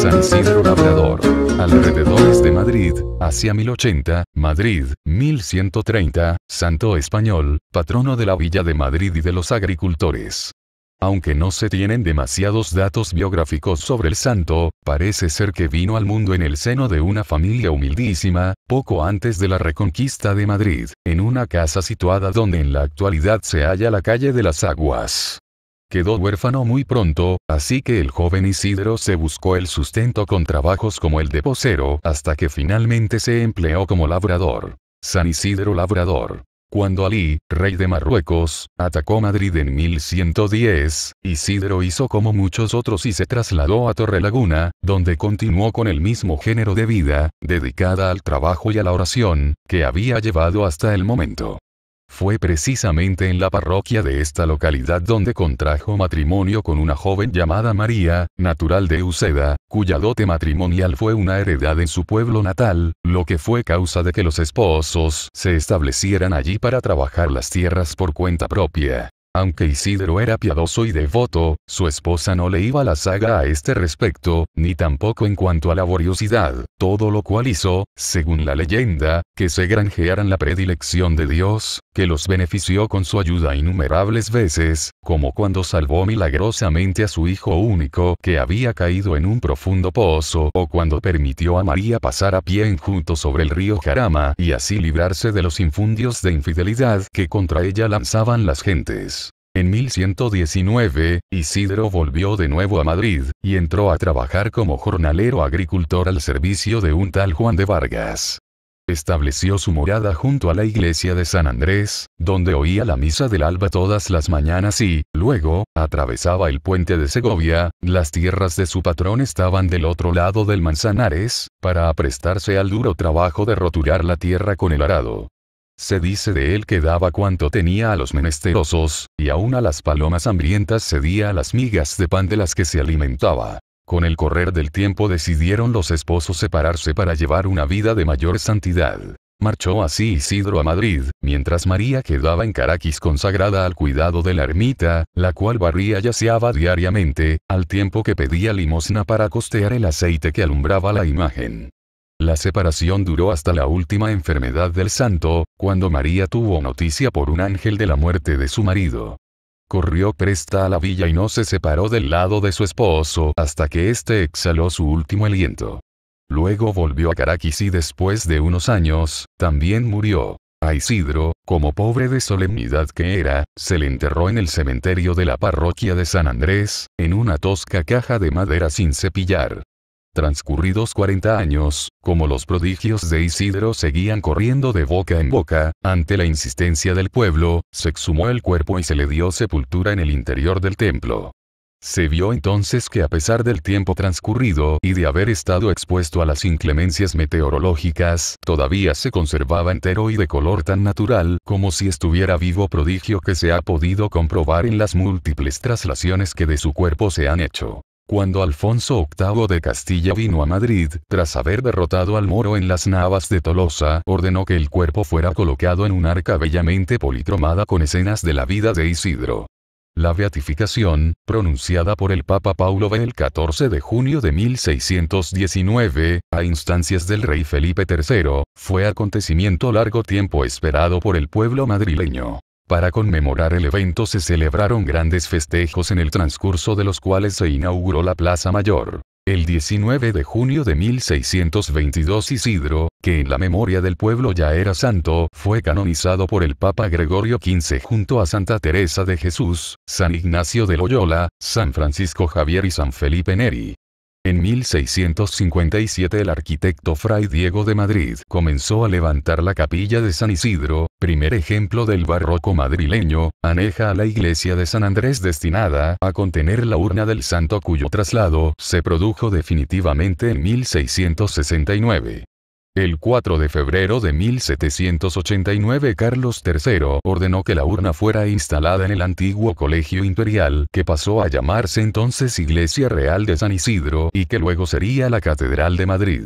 San Isidro Labrador. Alrededores de Madrid, hacia 1080, Madrid, 1130, Santo Español, patrono de la Villa de Madrid y de los agricultores. Aunque no se tienen demasiados datos biográficos sobre el santo, parece ser que vino al mundo en el seno de una familia humildísima, poco antes de la reconquista de Madrid, en una casa situada donde en la actualidad se halla la calle de las Aguas. Quedó huérfano muy pronto, así que el joven Isidro se buscó el sustento con trabajos como el de posero hasta que finalmente se empleó como labrador. San Isidro Labrador. Cuando Alí, rey de Marruecos, atacó Madrid en 1110, Isidro hizo como muchos otros y se trasladó a Torrelaguna, donde continuó con el mismo género de vida, dedicada al trabajo y a la oración, que había llevado hasta el momento. Fue precisamente en la parroquia de esta localidad donde contrajo matrimonio con una joven llamada María, natural de Uceda, cuya dote matrimonial fue una heredad en su pueblo natal, lo que fue causa de que los esposos se establecieran allí para trabajar las tierras por cuenta propia. Aunque Isidro era piadoso y devoto, su esposa no le iba la saga a este respecto, ni tampoco en cuanto a laboriosidad, todo lo cual hizo, según la leyenda, que se granjearan la predilección de Dios que los benefició con su ayuda innumerables veces, como cuando salvó milagrosamente a su hijo único que había caído en un profundo pozo o cuando permitió a María pasar a pie junto sobre el río Jarama y así librarse de los infundios de infidelidad que contra ella lanzaban las gentes. En 1119, Isidro volvió de nuevo a Madrid, y entró a trabajar como jornalero agricultor al servicio de un tal Juan de Vargas. Estableció su morada junto a la iglesia de San Andrés, donde oía la misa del alba todas las mañanas y, luego, atravesaba el puente de Segovia, las tierras de su patrón estaban del otro lado del Manzanares, para aprestarse al duro trabajo de roturar la tierra con el arado. Se dice de él que daba cuanto tenía a los menesterosos, y aún a las palomas hambrientas cedía las migas de pan de las que se alimentaba. Con el correr del tiempo decidieron los esposos separarse para llevar una vida de mayor santidad. Marchó así Isidro a Madrid, mientras María quedaba en Caracas consagrada al cuidado de la ermita, la cual barría y aseaba diariamente, al tiempo que pedía limosna para costear el aceite que alumbraba la imagen. La separación duró hasta la última enfermedad del santo, cuando María tuvo noticia por un ángel de la muerte de su marido. Corrió presta a la villa y no se separó del lado de su esposo hasta que éste exhaló su último aliento. Luego volvió a Caracas y después de unos años, también murió. A Isidro, como pobre de solemnidad que era, se le enterró en el cementerio de la parroquia de San Andrés, en una tosca caja de madera sin cepillar. Transcurridos 40 años, como los prodigios de Isidro seguían corriendo de boca en boca, ante la insistencia del pueblo, se exhumó el cuerpo y se le dio sepultura en el interior del templo. Se vio entonces que a pesar del tiempo transcurrido y de haber estado expuesto a las inclemencias meteorológicas, todavía se conservaba entero y de color tan natural como si estuviera vivo prodigio que se ha podido comprobar en las múltiples traslaciones que de su cuerpo se han hecho. Cuando Alfonso VIII de Castilla vino a Madrid, tras haber derrotado al moro en las navas de Tolosa, ordenó que el cuerpo fuera colocado en un arca bellamente policromada con escenas de la vida de Isidro. La beatificación, pronunciada por el Papa Paulo V el 14 de junio de 1619, a instancias del rey Felipe III, fue acontecimiento largo tiempo esperado por el pueblo madrileño. Para conmemorar el evento se celebraron grandes festejos en el transcurso de los cuales se inauguró la Plaza Mayor. El 19 de junio de 1622 Isidro, que en la memoria del pueblo ya era santo, fue canonizado por el Papa Gregorio XV junto a Santa Teresa de Jesús, San Ignacio de Loyola, San Francisco Javier y San Felipe Neri. En 1657 el arquitecto Fray Diego de Madrid comenzó a levantar la capilla de San Isidro, primer ejemplo del barroco madrileño, aneja a la iglesia de San Andrés destinada a contener la urna del santo cuyo traslado se produjo definitivamente en 1669. El 4 de febrero de 1789 Carlos III ordenó que la urna fuera instalada en el antiguo Colegio Imperial, que pasó a llamarse entonces Iglesia Real de San Isidro y que luego sería la Catedral de Madrid.